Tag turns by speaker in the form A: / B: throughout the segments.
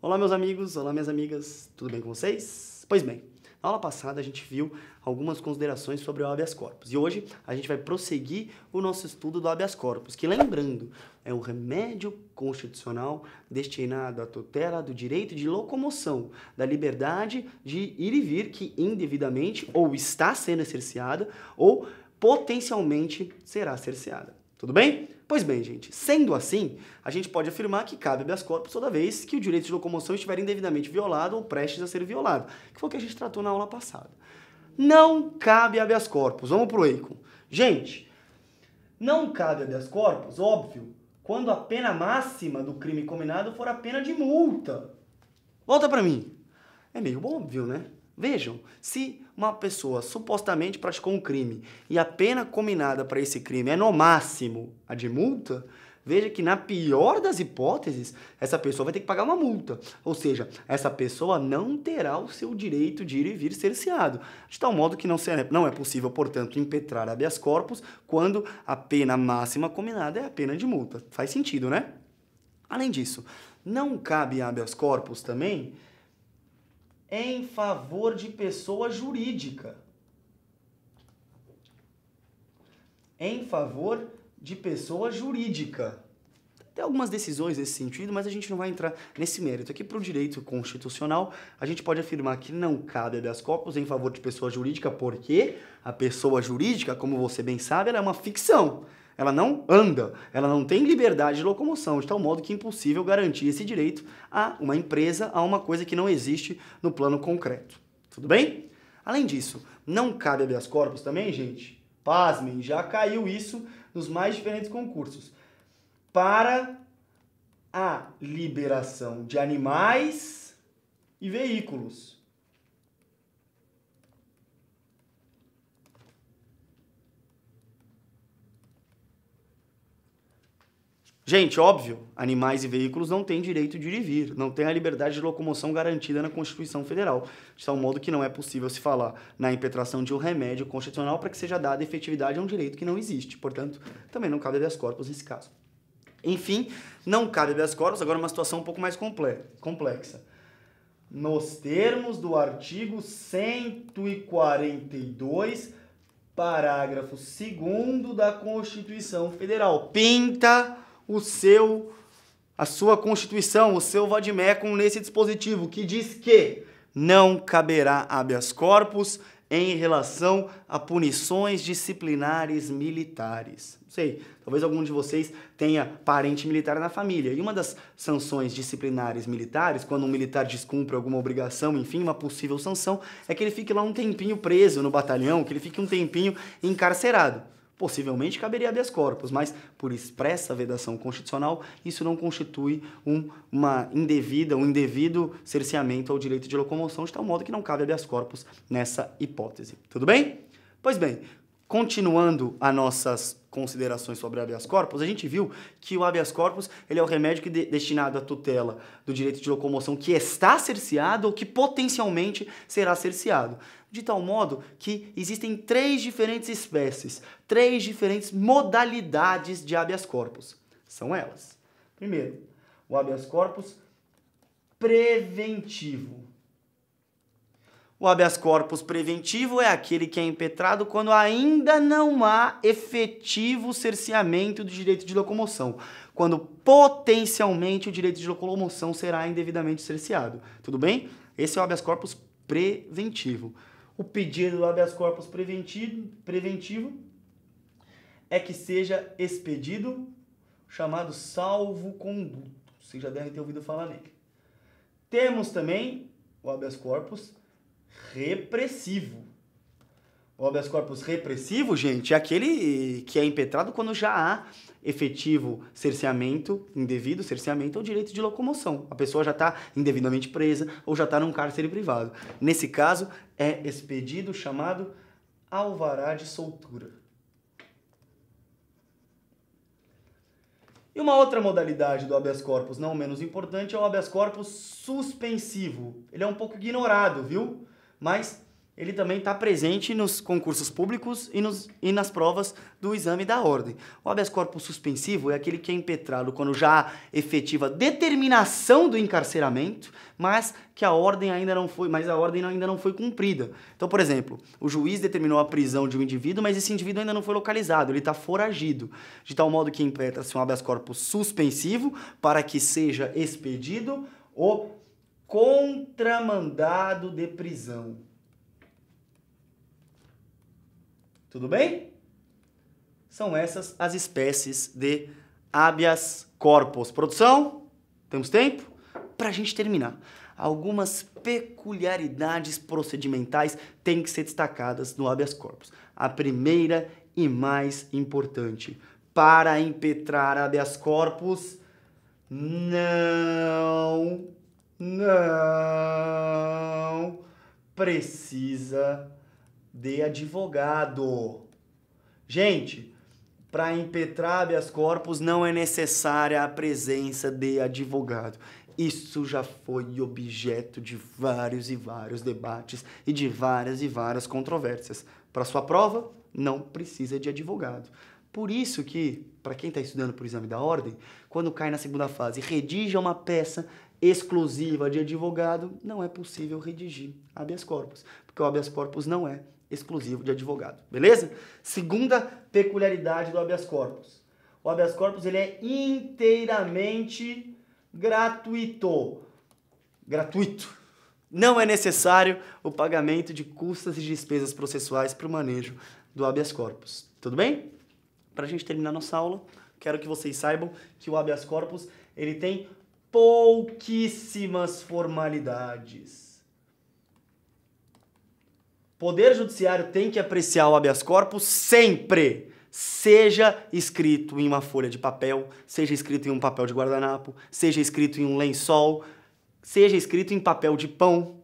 A: Olá, meus amigos, olá, minhas amigas, tudo bem com vocês? Pois bem, na aula passada a gente viu algumas considerações sobre o habeas corpus e hoje a gente vai prosseguir o nosso estudo do habeas corpus, que lembrando, é um remédio constitucional destinado à tutela do direito de locomoção, da liberdade de ir e vir que indevidamente ou está sendo exerciada ou potencialmente será exerciada. Tudo bem? Pois bem, gente, sendo assim, a gente pode afirmar que cabe habeas corpus toda vez que o direito de locomoção estiver indevidamente violado ou prestes a ser violado, que foi o que a gente tratou na aula passada. Não cabe habeas corpus. Vamos pro EICON. Gente, não cabe habeas corpus, óbvio, quando a pena máxima do crime combinado for a pena de multa. Volta para mim. É meio óbvio, né? Vejam, se uma pessoa supostamente praticou um crime e a pena combinada para esse crime é no máximo a de multa, veja que na pior das hipóteses, essa pessoa vai ter que pagar uma multa. Ou seja, essa pessoa não terá o seu direito de ir e vir cerceado. De tal modo que não, será, não é possível, portanto, impetrar habeas corpus quando a pena máxima combinada é a pena de multa. Faz sentido, né? Além disso, não cabe habeas corpus também em favor de pessoa jurídica. Em favor de pessoa jurídica. Tem algumas decisões nesse sentido, mas a gente não vai entrar nesse mérito. Aqui para o direito constitucional, a gente pode afirmar que não cabe das corpus em favor de pessoa jurídica, porque a pessoa jurídica, como você bem sabe, ela é uma ficção. Ela não anda, ela não tem liberdade de locomoção, de tal modo que é impossível garantir esse direito a uma empresa, a uma coisa que não existe no plano concreto. Tudo bem? Além disso, não cabe habeas corpus também, gente? Pasmem, já caiu isso nos mais diferentes concursos. Para a liberação de animais e veículos. Gente, óbvio, animais e veículos não têm direito de ir e vir, não têm a liberdade de locomoção garantida na Constituição Federal, de tal modo que não é possível se falar na impetração de um remédio constitucional para que seja dada efetividade a um direito que não existe. Portanto, também não cabe habeas corpus nesse caso. Enfim, não cabe habeas corpus, agora uma situação um pouco mais complexa. Nos termos do artigo 142, parágrafo 2 da Constituição Federal. Pinta o seu a sua Constituição, o seu vademecum nesse dispositivo que diz que não caberá habeas corpus em relação a punições disciplinares militares. Não sei, talvez algum de vocês tenha parente militar na família. E uma das sanções disciplinares militares, quando um militar descumpre alguma obrigação, enfim, uma possível sanção, é que ele fique lá um tempinho preso no batalhão, que ele fique um tempinho encarcerado. Possivelmente caberia habeas corpus, mas por expressa vedação constitucional, isso não constitui um, uma indevida, um indevido cerceamento ao direito de locomoção, de tal modo que não cabe habeas corpus nessa hipótese. Tudo bem? Pois bem, Continuando as nossas considerações sobre habeas corpus, a gente viu que o habeas corpus ele é o remédio que de, destinado à tutela do direito de locomoção que está cerceado ou que potencialmente será cerceado. De tal modo que existem três diferentes espécies, três diferentes modalidades de habeas corpus. São elas. Primeiro, o habeas corpus preventivo. O habeas corpus preventivo é aquele que é impetrado quando ainda não há efetivo cerceamento do direito de locomoção, quando potencialmente o direito de locomoção será indevidamente cerceado. Tudo bem? Esse é o habeas corpus preventivo. O pedido do habeas corpus preventivo, preventivo é que seja expedido chamado salvo conduto. Você já deve ter ouvido falar nele. Temos também o habeas corpus repressivo. O habeas corpus repressivo, gente, é aquele que é impetrado quando já há efetivo cerceamento, indevido cerceamento ou direito de locomoção. A pessoa já está indevidamente presa ou já está num cárcere privado. Nesse caso, é expedido chamado alvará de soltura. E uma outra modalidade do habeas corpus, não menos importante, é o habeas corpus suspensivo. Ele é um pouco ignorado, viu? mas ele também está presente nos concursos públicos e, nos, e nas provas do exame da ordem. O habeas corpus suspensivo é aquele que é impetrado quando já há efetiva determinação do encarceramento, mas que a ordem ainda não foi, mas a ordem ainda não foi cumprida. Então, por exemplo, o juiz determinou a prisão de um indivíduo, mas esse indivíduo ainda não foi localizado, ele está foragido, de tal modo que impetra-se um habeas corpus suspensivo para que seja expedido o contra mandado de prisão. Tudo bem? São essas as espécies de habeas corpus. Produção? Temos tempo? Para a gente terminar, algumas peculiaridades procedimentais têm que ser destacadas no habeas corpus. A primeira e mais importante, para impetrar habeas corpus, não não precisa de advogado. Gente, para impetrar habeas corpus não é necessária a presença de advogado. Isso já foi objeto de vários e vários debates e de várias e várias controvérsias. Para sua prova, não precisa de advogado. Por isso que, para quem está estudando por exame da ordem, quando cai na segunda fase, redija uma peça exclusiva de advogado, não é possível redigir habeas corpus, porque o habeas corpus não é exclusivo de advogado, beleza? Segunda peculiaridade do habeas corpus. O habeas corpus ele é inteiramente gratuito. Gratuito. Não é necessário o pagamento de custas e despesas processuais para o manejo do habeas corpus. Tudo bem? Para a gente terminar nossa aula, quero que vocês saibam que o habeas corpus ele tem pouquíssimas formalidades. Poder Judiciário tem que apreciar o habeas corpus sempre. Seja escrito em uma folha de papel, seja escrito em um papel de guardanapo, seja escrito em um lençol, seja escrito em papel de pão.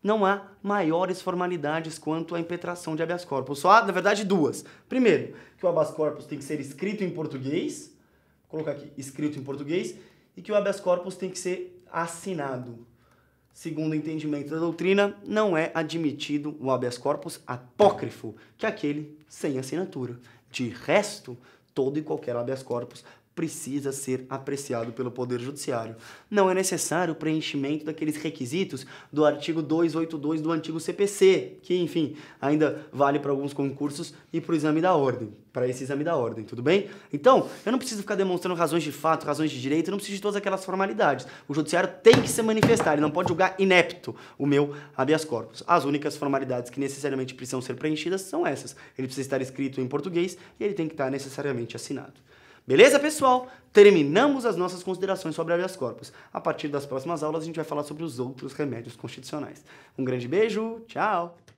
A: Não há maiores formalidades quanto à impetração de habeas corpus. Só há, na verdade, duas. Primeiro, que o habeas corpus tem que ser escrito em português, Vou colocar aqui, escrito em português, e que o habeas corpus tem que ser assinado. Segundo o entendimento da doutrina, não é admitido o habeas corpus apócrifo, que é aquele sem assinatura. De resto, todo e qualquer habeas corpus precisa ser apreciado pelo Poder Judiciário. Não é necessário o preenchimento daqueles requisitos do artigo 282 do antigo CPC, que, enfim, ainda vale para alguns concursos e para o exame da ordem, para esse exame da ordem, tudo bem? Então, eu não preciso ficar demonstrando razões de fato, razões de direito, eu não preciso de todas aquelas formalidades. O judiciário tem que se manifestar, ele não pode julgar inepto o meu habeas corpus. As únicas formalidades que necessariamente precisam ser preenchidas são essas. Ele precisa estar escrito em português e ele tem que estar necessariamente assinado. Beleza, pessoal? Terminamos as nossas considerações sobre habeas corpus. A partir das próximas aulas, a gente vai falar sobre os outros remédios constitucionais. Um grande beijo, tchau!